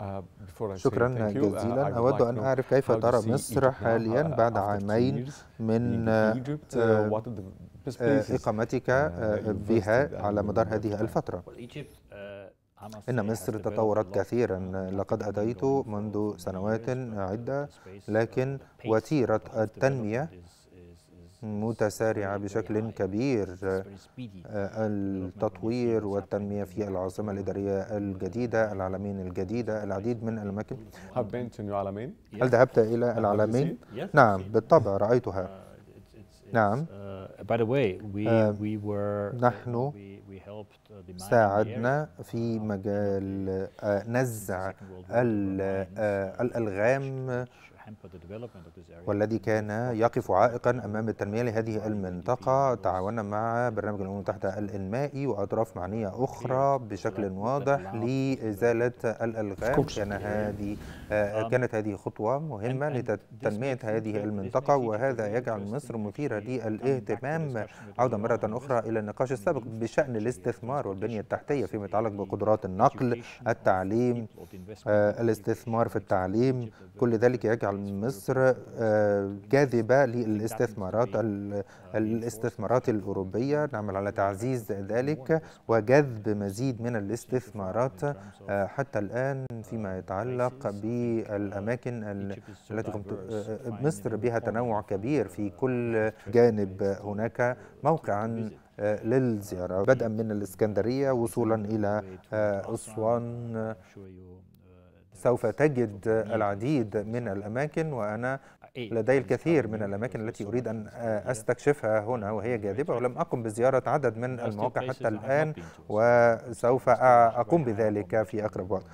Uh, شكرا uh, جزيلا أود أن أعرف كيف ترى مصر uh, حاليا بعد عامين من آه، آه، إقامتك بها آه، على مدار هذه الفترة إن مصر تطورت كثيرا لقد أتيت منذ سنوات عدة لكن وتيرة التنمية متسارعة بشكل كبير آه، التطوير والتنمية في العاصمة الإدارية الجديدة العالمين الجديدة العديد من الأماكن هل ذهبت إلى العالمين؟ نعم بالطبع رأيتها uh, نعم uh, نحن ساعدنا في uh, مجال آه، نزع آه، الألغام والذي كان يقف عائقا أمام التنمية لهذه المنطقة تعاوننا مع برنامج الأمم المتحدة الإنمائي وأطراف معنية أخرى بشكل واضح لإزالة الألغام كان هذه um, كانت هذه خطوة مهمة لتنمية هذه المنطقة وهذا يجعل مصر مثيرة للاهتمام عودة مرة أخرى إلى النقاش السابق بشأن الاستثمار والبنية التحتية فيما يتعلق بقدرات النقل التعليم آه، الاستثمار في التعليم كل ذلك يجعل مصر جاذبة آه، للاستثمارات الاستثمارات الأوروبية نعمل على تعزيز ذلك وجذب مزيد من الاستثمارات آه، حتى الآن فيما يتعلق بالأماكن التي قمت آه، مصر بها تنوع كبير في كل جانب هناك موقعا للزيارة بدءا من الإسكندرية وصولا إلى أسوان سوف تجد العديد من الأماكن وأنا إيه، لدي يعني الكثير من الأماكن التي أريد أن أستكشفها هنا وهي جاذبة ولم أقم بزيارة عدد من المواقع حتى الآن وسوف أقوم بذلك في أقرب وقت